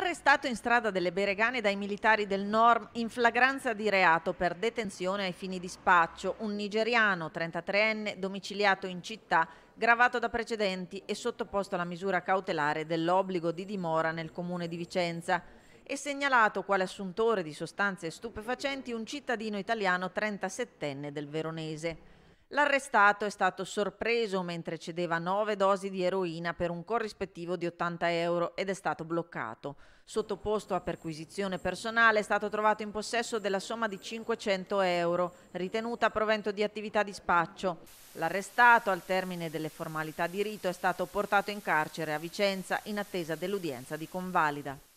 Arrestato in strada delle Beregane dai militari del Norm in flagranza di reato per detenzione ai fini di spaccio, un nigeriano 33enne domiciliato in città, gravato da precedenti e sottoposto alla misura cautelare dell'obbligo di dimora nel comune di Vicenza. È segnalato quale assuntore di sostanze stupefacenti un cittadino italiano 37enne del Veronese. L'arrestato è stato sorpreso mentre cedeva nove dosi di eroina per un corrispettivo di 80 euro ed è stato bloccato. Sottoposto a perquisizione personale è stato trovato in possesso della somma di 500 euro, ritenuta provento di attività di spaccio. L'arrestato, al termine delle formalità di rito, è stato portato in carcere a Vicenza in attesa dell'udienza di convalida.